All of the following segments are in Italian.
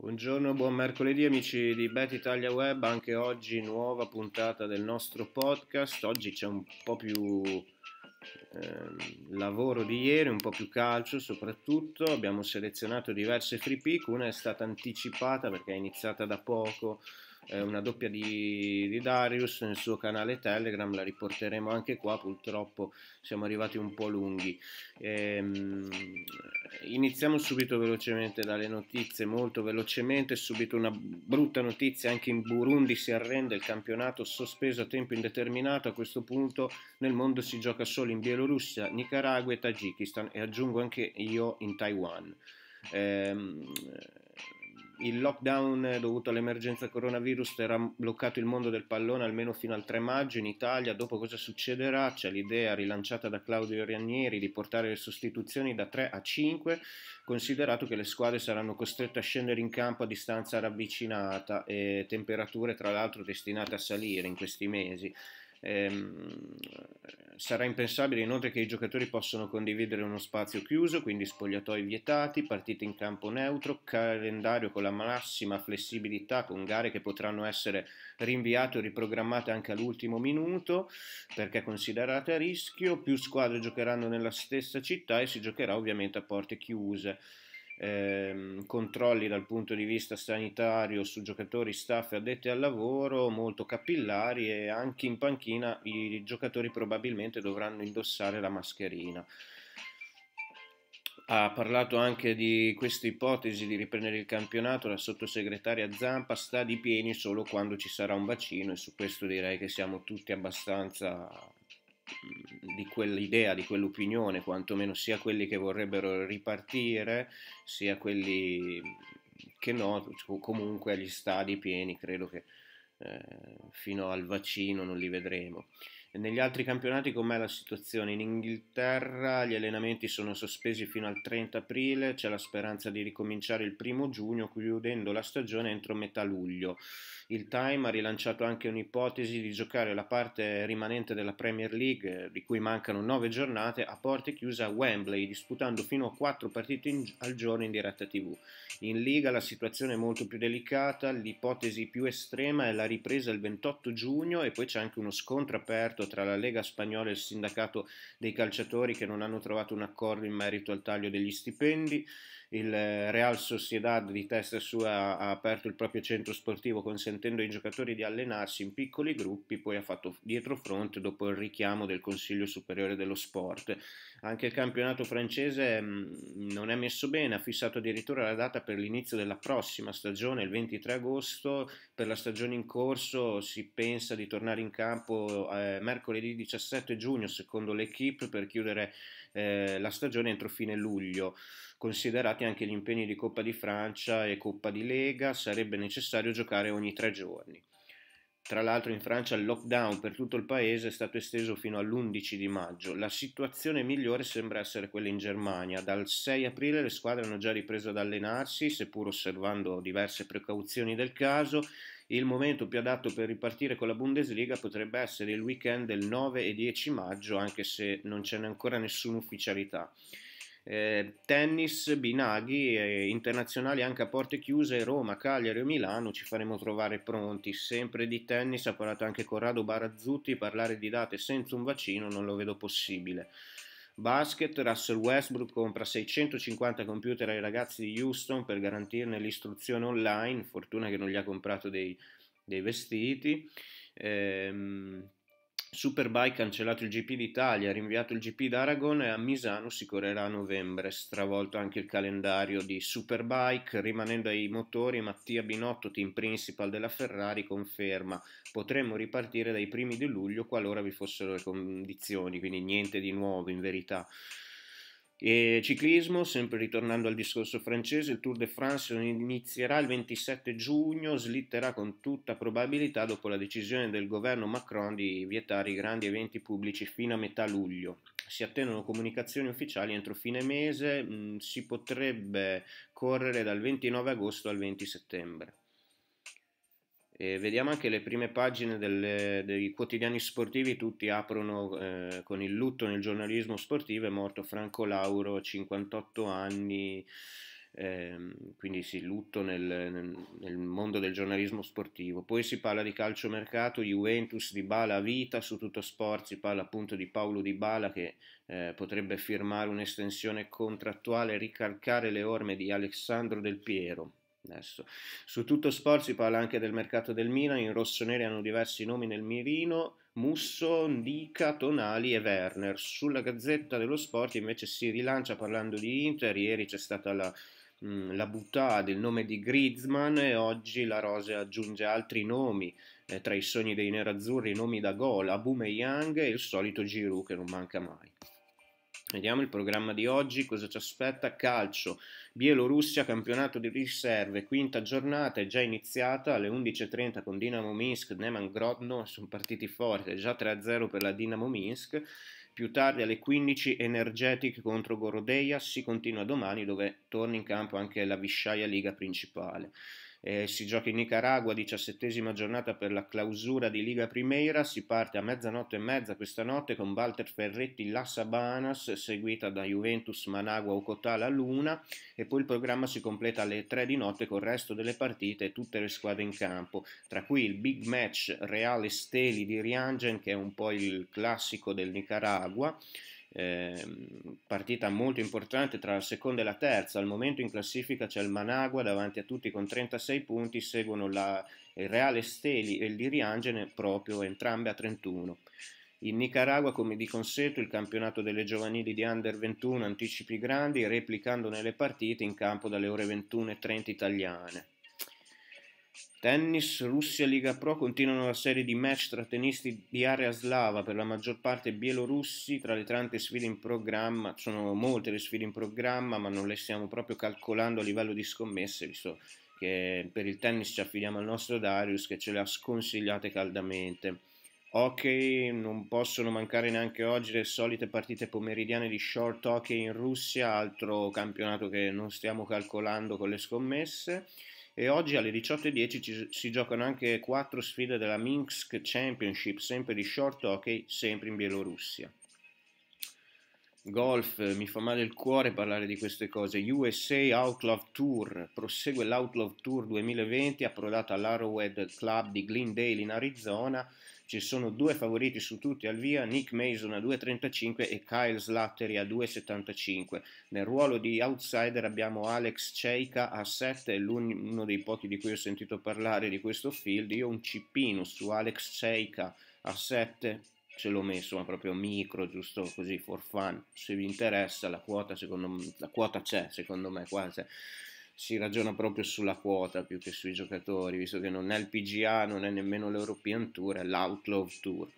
Buongiorno, buon mercoledì amici di Bet Italia Web, anche oggi nuova puntata del nostro podcast, oggi c'è un po' più eh, lavoro di ieri, un po' più calcio soprattutto, abbiamo selezionato diverse free pick, una è stata anticipata perché è iniziata da poco eh, una doppia di, di, Darius nel suo canale Telegram, la riporteremo anche qua, purtroppo siamo arrivati un po' lunghi. Ehm, iniziamo subito velocemente dalle notizie, molto velocemente, subito una brutta notizia, anche in Burundi si arrende il campionato sospeso a tempo indeterminato, a questo punto nel mondo si gioca solo in Bielorussia, Nicaragua e Tagikistan e aggiungo anche io in Taiwan. Ehm, il lockdown dovuto all'emergenza coronavirus terrà bloccato il mondo del pallone almeno fino al 3 maggio in Italia. Dopo cosa succederà? C'è l'idea rilanciata da Claudio Ranieri di portare le sostituzioni da 3 a 5, considerato che le squadre saranno costrette a scendere in campo a distanza ravvicinata e temperature tra l'altro destinate a salire in questi mesi. Ehm, sarà impensabile inoltre che i giocatori possano condividere uno spazio chiuso, quindi spogliatoi vietati, partite in campo neutro, calendario con la massima flessibilità, con gare che potranno essere rinviate o riprogrammate anche all'ultimo minuto perché considerate a rischio, più squadre giocheranno nella stessa città e si giocherà ovviamente a porte chiuse. Ehm, controlli dal punto di vista sanitario su giocatori, staff e addetti al lavoro molto capillari e anche in panchina i giocatori probabilmente dovranno indossare la mascherina ha parlato anche di questa ipotesi di riprendere il campionato, la sottosegretaria Zampa sta di pieni solo quando ci sarà un vaccino e su questo direi che siamo tutti abbastanza Mhmm, di quell'idea, di quell'opinione, quantomeno sia quelli che vorrebbero ripartire, sia quelli che no, comunque agli stadi pieni, credo che eh, fino al vaccino non li vedremo. Negli altri campionati com'è la situazione? In Inghilterra gli allenamenti sono sospesi fino al 30 aprile, c'è la speranza di ricominciare il primo giugno, chiudendo la stagione entro metà luglio. Il Time ha rilanciato anche un'ipotesi di giocare la parte rimanente della Premier League, di cui mancano nove giornate, a porte chiuse a Wembley, disputando fino a quattro partite in, al giorno in diretta TV. In Liga la situazione è molto più delicata, l'ipotesi più estrema è la ripresa il 28 giugno e poi c'è anche uno scontro aperto aperto tra la Lega Spagnola e il sindacato dei calciatori che non hanno trovato un accordo in merito al taglio degli stipendi il eh, Real Sociedad di testa sua ha aperto il proprio centro sportivo consentendo ai giocatori di allenarsi in piccoli gruppi, poi ha fatto dietro fronte dopo il richiamo del Consiglio Superiore dello Sport. Anche il campionato francese mm, non è messo bene, ha fissato addirittura la data per l'inizio della prossima stagione, il 23 agosto, per la stagione in corso si pensa di tornare in campo eh, mercoledì 17 giugno secondo l'equipe per chiudere eh, la stagione entro fine luglio considerati anche gli impegni di Coppa di Francia e Coppa di Lega, sarebbe necessario giocare ogni tre giorni. Tra l'altro in Francia il lockdown per tutto il paese è stato esteso fino all'11 di maggio. La situazione migliore sembra essere quella in Germania. Dal 6 aprile le squadre hanno già ripreso ad allenarsi, seppur osservando diverse precauzioni del caso. Il momento più adatto per ripartire con la Bundesliga potrebbe essere il weekend del 9 e 10 maggio, anche se non ce n'è ancora nessuna ufficialità eh, tennis, binaghi, eh, internazionali anche a porte chiuse, Roma, Cagliari o Milano, ci faremo trovare pronti. Sempre di tennis ha parlato anche Corrado Barazzutti, parlare di date senza un vaccino non lo vedo possibile. Basket, Russell Westbrook compra 650 computer ai ragazzi di Houston per garantirne l'istruzione online, fortuna che non gli ha comprato dei, dei vestiti. Ehm, Superbike cancellato il GP d'Italia, rinviato il GP d'Aragon e a Misano si correrà a novembre, stravolto anche il calendario di Superbike, rimanendo ai motori Mattia Binotto, team principal della Ferrari, conferma potremmo ripartire dai primi di luglio qualora vi fossero le condizioni, quindi niente di nuovo in verità. E ciclismo, sempre ritornando al discorso francese, il Tour de France inizierà il 27 giugno, slitterà con tutta probabilità dopo la decisione del governo Macron di vietare i grandi eventi pubblici fino a metà luglio. Si attendono comunicazioni ufficiali entro fine mese, mh, mm, si potrebbe correre dal 29 agosto al 20 settembre. E vediamo anche le prime pagine delle, dei quotidiani sportivi, tutti aprono eh, con il lutto nel giornalismo sportivo, è morto Franco Lauro, 58 anni, eh, quindi sì, lutto nel, nel, nel, mondo del giornalismo sportivo. Poi si parla di calciomercato, Juventus, di Bala, Vita, su tutto sport si parla appunto di Paolo Di Bala che eh, potrebbe firmare un'estensione contrattuale ricalcare le orme di Alessandro Del Piero. Adesso. Su tutto sport si parla anche del mercato del Milan, in rossoneri hanno diversi nomi nel mirino, Musso, Ndica, Tonali e Werner. Sulla Gazzetta dello Sport invece si rilancia parlando di Inter, ieri c'è stata la, mh, la buttata del nome di Griezmann e oggi la Rose aggiunge altri nomi, eh, tra i sogni dei nerazzurri, nomi da gol, Abume Young e il solito Giroud che non manca mai. Vediamo il programma di oggi, cosa ci aspetta? Calcio, Bielorussia, campionato di riserve, quinta giornata è già iniziata alle 11.30 con Dinamo Minsk, Neman Grodno, sono partiti forti, già 3-0 per la Dinamo Minsk, più tardi alle 15 Energetic contro Gorodeia, si continua domani dove torna in campo anche la Visciaia Liga principale. Eh, si gioca in Nicaragua, diciassettesima giornata per la clausura di Liga Primeira, si parte a mezzanotte e mezza questa notte con Walter Ferretti La Sabanas, seguita da Juventus Managua Ocotà La Luna e poi il programma si completa alle 3 di notte con il resto delle partite e tutte le squadre in campo, tra cui il big match Reale Steli di Riangen che è un po' il classico del Nicaragua. Ehm, partita molto importante tra la seconda e la terza. Al momento in classifica c'è il Managua davanti a tutti con 36 punti, seguono la, il eh, Reale Steli e il Diriangene proprio entrambe a 31. In Nicaragua, come di consueto, il campionato delle giovanili di Under 21 anticipi grandi, replicando nelle partite in campo dalle ore 21.30 italiane. Tennis Russia Liga Pro continuano la serie di match tra tennisti di area slava, per la maggior parte bielorussi, tra le tante sfide in programma, sono molte le sfide in programma, ma non le stiamo proprio calcolando a livello di scommesse, visto che per il tennis ci affidiamo al nostro Darius che ce le ha sconsigliate caldamente. Hockey, non possono mancare neanche oggi le solite partite pomeridiane di short hockey in Russia, altro campionato che non stiamo calcolando con le scommesse e oggi alle 18.10 ci, si giocano anche quattro sfide della Minsk Championship, sempre di short hockey, sempre in Bielorussia. Golf, mi fa male il cuore parlare di queste cose. USA Outlaw Tour, prosegue l'Outlaw Tour 2020 approdata all'Arrowhead Club di Glendale in Arizona ci sono due favoriti su tutti al via, Nick Mason a 2,35 e Kyle Slattery a 2,75. Nel ruolo di outsider abbiamo Alex Ceika a 7, uno dei pochi di cui ho sentito parlare di questo field, io un cippino su Alex Ceika a 7 ce l'ho messo, ma proprio micro, giusto così, for fun. Se vi interessa, la quota, secondo, la quota c'è, secondo me, quasi si ragiona proprio sulla quota più che sui giocatori, visto che non è il PGA, non è nemmeno l'European Tour, è l'Outlaw Tour.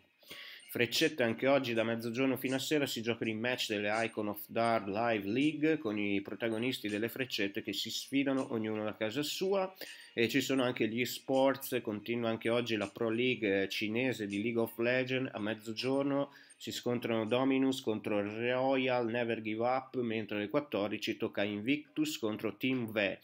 Freccette anche oggi da mezzogiorno fino a sera si gioca il match delle Icon of Dark Live League con i protagonisti delle freccette che si sfidano ognuno da casa sua e ci sono anche gli sports, continua anche oggi la Pro League cinese di League of Legends a mezzogiorno si scontrano Dominus contro Royal Never Give Up, mentre alle 14 tocca Invictus contro Team Ve,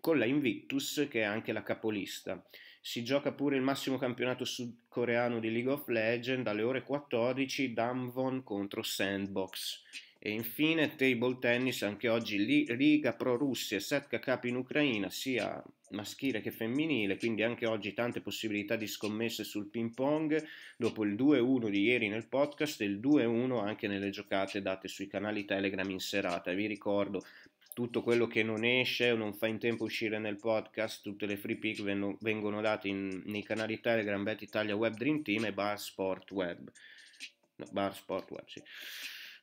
con la Invictus che è anche la capolista. Si gioca pure il massimo campionato sudcoreano di League of Legends alle ore 14 Danvon contro Sandbox. E infine table tennis, anche oggi Liga Pro Russia e Setka Cup in Ucraina, sia maschile che femminile, quindi anche oggi tante possibilità di scommesse sul ping pong, dopo il 2-1 di ieri nel podcast e il 2-1 anche nelle giocate date sui canali Telegram in serata. Vi ricordo tutto quello che non esce o non fa in tempo uscire nel podcast, tutte le free pick vengono, date in, nei canali Telegram Bet Italia Web Dream Team e Bar Sport Web. No, Bar Sport Web, sì.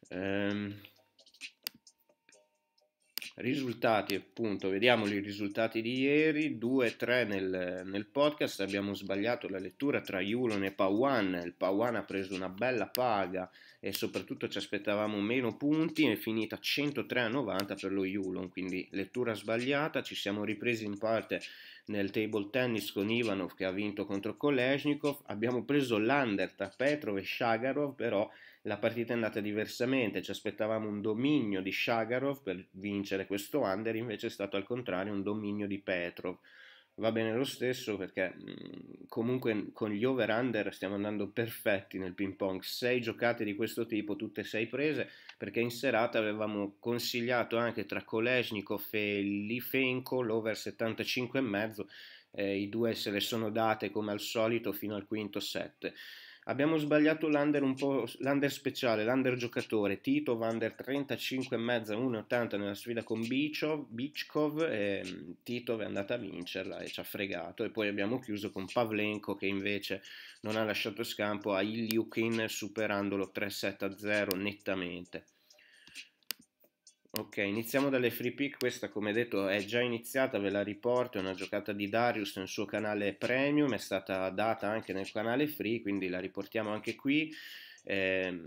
Ehm, risultati appunto vediamo i risultati di ieri 2-3 nel, nel, podcast abbiamo sbagliato la lettura tra Yulon e Pawan il Pawan ha preso una bella paga e soprattutto ci aspettavamo meno punti è finita 103-90 per lo Yulon quindi lettura sbagliata ci siamo ripresi in parte nel table tennis con Ivanov che ha vinto contro Kolesnikov abbiamo preso l'under tra Petrov e Shagarov però la partita è andata diversamente, ci aspettavamo un dominio di Shagarov per vincere questo under, invece è stato al contrario un dominio di Petrov. Va bene lo stesso perché comunque con gli over-under stiamo andando perfetti nel ping pong, sei giocate di questo tipo, tutte e sei prese, perché in serata avevamo consigliato anche tra Kolesnikov e Lifenko l'over 75,5, eh, i due se le sono date come al solito fino al quinto set. Abbiamo sbagliato l'under, un po', l'under speciale, l'under giocatore. Tito under 35,5 1,80 nella sfida con Bichov, Bichkov. E ehm, Tito è andato a vincerla e ci ha fregato. E poi abbiamo chiuso con Pavlenko che invece non ha lasciato scampo a Ilyukin superandolo 3-7-0 nettamente. Ok, iniziamo dalle free pick, questa come detto è già iniziata, ve la riporto, è una giocata di Darius nel suo canale premium, è stata data anche nel canale free, quindi la riportiamo anche qui eh,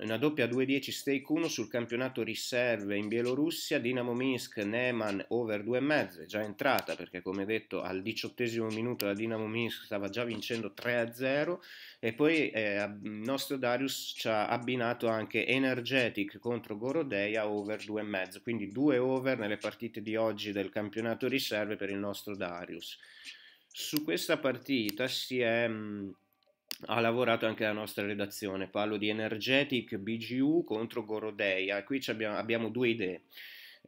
una doppia 2-10 stake 1 sul campionato riserve in Bielorussia, Dinamo Minsk, Neman over 2,5, già entrata perché come detto al diciottesimo minuto la Dinamo Minsk stava già vincendo 3-0 e poi eh, nostro Darius ci ha abbinato anche Energetic contro Gorodeia over 2,5, quindi due over nelle partite di oggi del campionato riserve per il nostro Darius. Su questa partita si è... Mh, ha lavorato anche la nostra redazione. Parlo di Energetic BGU contro Gorodeia. Qui abbiamo, abbiamo, due idee.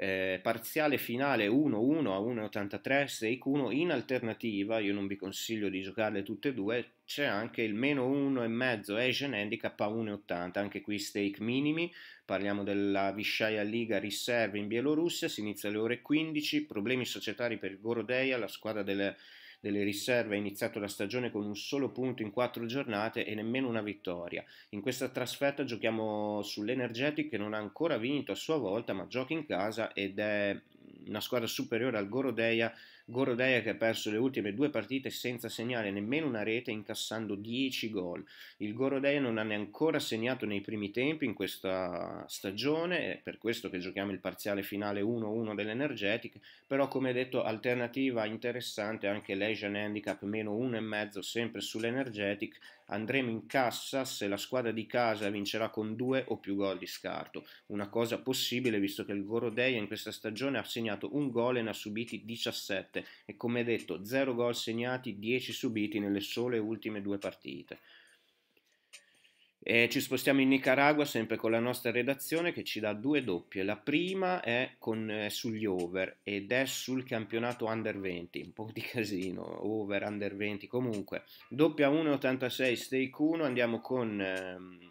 Eh, parziale finale 1-1 a 1,83, stake 1 in alternativa, io non vi consiglio di giocarle tutte e due, c'è anche il meno 1,5 Asian Handicap a 1,80, anche qui stake minimi, parliamo della Vishaya Liga Riserve in Bielorussia, si inizia alle ore 15, problemi societari per Gorodeia, la squadra delle delle riserve ha iniziato la stagione con un solo punto in quattro giornate e nemmeno una vittoria. In questa trasferta giochiamo sull'Energetic che non ha ancora vinto a sua volta ma gioca in casa ed è una squadra superiore al Gorodeia Gorodea che ha perso le ultime due partite senza segnare nemmeno una rete incassando 10 gol. Il Gorodea non ha neanche ancora segnato nei primi tempi in questa stagione, è per questo che giochiamo il parziale finale 1-1 dell'Energetic, però come detto alternativa interessante anche l'Asian Handicap meno 1,5 sempre sull'Energetic andremo in cassa se la squadra di casa vincerà con due o più gol di scarto, una cosa possibile visto che il Gorodeia in questa stagione ha segnato un gol e ne ha subiti 17 e come detto 0 gol segnati, 10 subiti nelle sole ultime due partite. E ci spostiamo in Nicaragua sempre con la nostra redazione che ci dà due doppie. La prima è, con, è eh, sugli over ed è sul campionato under 20, un po' di casino, over, under 20 comunque. Doppia 1,86 stake 1, andiamo con... Ehm,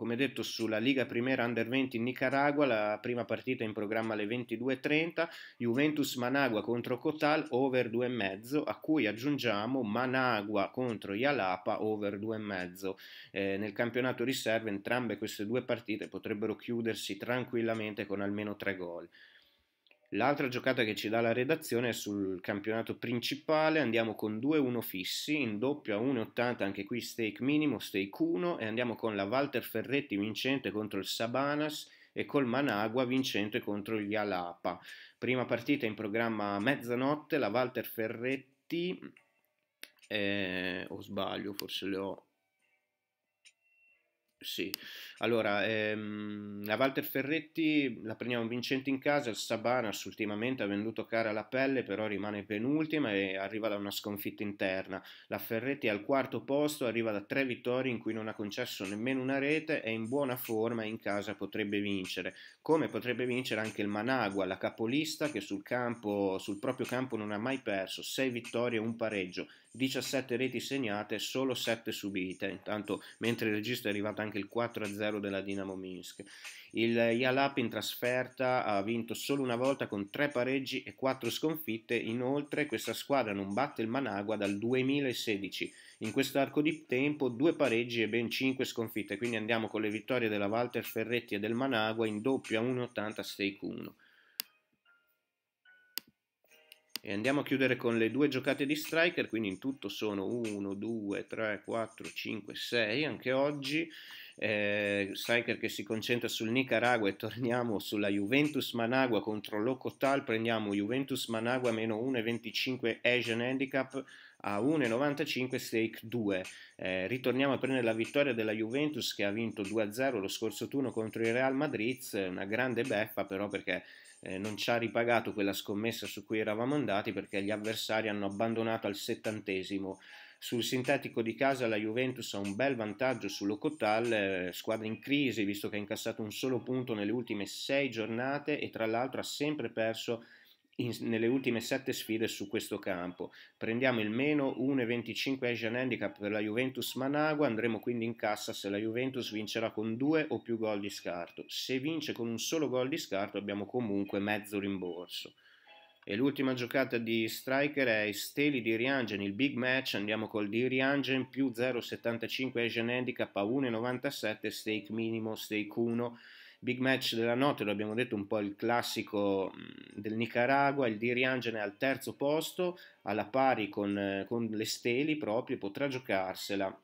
come detto sulla Liga Primera Under 20 in Nicaragua, la prima partita in programma alle 22.30, Juventus Managua contro Cotal over 2,5, a cui aggiungiamo Managua contro Yalapa over 2,5. Eh, nel campionato riserve entrambe queste due partite potrebbero chiudersi tranquillamente con almeno tre gol. L'altra giocata che ci dà la redazione è sul campionato principale, andiamo con 2-1 fissi, in doppio a 1,80 anche qui stake minimo, stake 1 e andiamo con la Walter Ferretti vincente contro il Sabanas e col Managua vincente contro gli Alapa. Prima partita in programma a mezzanotte, la Walter Ferretti, eh, o sbaglio, forse le ho sì, allora ehm, la Walter Ferretti la prendiamo vincente in casa, il Sabanas ultimamente ha venduto cara la pelle, però rimane penultima e arriva da una sconfitta interna. La Ferretti è al quarto posto, arriva da tre vittorie in cui non ha concesso nemmeno una rete, è in buona forma e in casa potrebbe vincere, come potrebbe vincere anche il Managua, la capolista che sul, campo, sul proprio campo non ha mai perso, sei vittorie e un pareggio, 17 reti segnate, solo 7 subite, intanto mentre il regista è arrivato anche il 4-0 della Dinamo Minsk. Il Yalap in trasferta ha vinto solo una volta con 3 pareggi e 4 sconfitte, inoltre questa squadra non batte il Managua dal 2016, in quest'arco di tempo 2 pareggi e ben 5 sconfitte, quindi andiamo con le vittorie della Walter Ferretti e del Managua in doppia 1,80 stake 1. E andiamo a chiudere con le due giocate di striker, quindi in tutto sono 1, 2, 3, 4, 5, 6 anche oggi. Eh, striker che si concentra sul Nicaragua e torniamo sulla Juventus Managua contro Locotal, prendiamo Juventus Managua meno 1,25 Asian Handicap a 1,95 stake 2. Eh, ritorniamo a prendere la vittoria della Juventus che ha vinto 2-0 lo scorso turno contro il Real Madrid, una grande beffa però perché eh, non ci ha ripagato quella scommessa su cui eravamo andati perché gli avversari hanno abbandonato al settantesimo. Sul sintetico di casa la Juventus ha un bel vantaggio sull'Ocotal, eh, squadra in crisi visto che ha incassato un solo punto nelle ultime sei giornate e tra l'altro ha sempre perso in, nelle ultime sette sfide su questo campo. Prendiamo il meno 1,25 Asian Handicap per la Juventus Managua, andremo quindi in cassa se la Juventus vincerà con due o più gol di scarto. Se vince con un solo gol di scarto abbiamo comunque mezzo rimborso. E l'ultima giocata di Striker è Steli di Riangen, il big match, andiamo col di Riangen più 0,75 Asian Handicap a 1,97, stake minimo, stake 1 Big match della notte, lo abbiamo detto un po' il classico del Nicaragua, il Diriangene al terzo posto, alla pari con, eh, con le Steli proprio, potrà giocarsela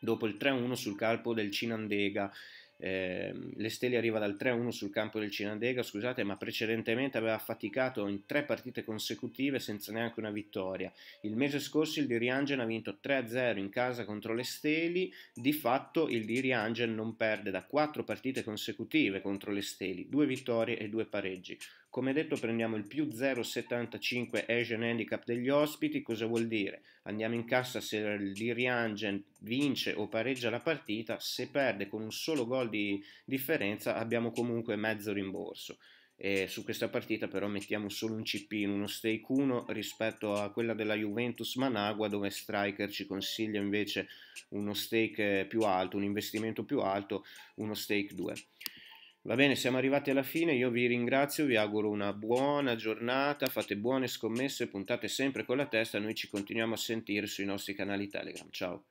dopo il 3-1 sul calpo del Cinandega. Ehm, le stelle arriva dal 3-1 sul campo del Cinandega, scusate, ma precedentemente aveva faticato in tre partite consecutive senza neanche una vittoria. Il mese scorso il di ha vinto 3-0 in casa contro le Steli, di fatto il di non perde da quattro partite consecutive contro le Steli, due vittorie e due pareggi. Come detto prendiamo il più 0,75 Asian Handicap degli ospiti, cosa vuol dire? Andiamo in cassa se l'Iriangen vince o pareggia la partita, se perde con un solo gol di differenza abbiamo comunque mezzo rimborso. E su questa partita però mettiamo solo un CP in uno stake 1 rispetto a quella della Juventus Managua dove Striker ci consiglia invece uno stake più alto, un investimento più alto, uno stake 2. Va bene, siamo arrivati alla fine, io vi ringrazio, vi auguro una buona giornata, fate buone scommesse, puntate sempre con la testa, noi ci continuiamo a sentire sui nostri canali Telegram. Ciao!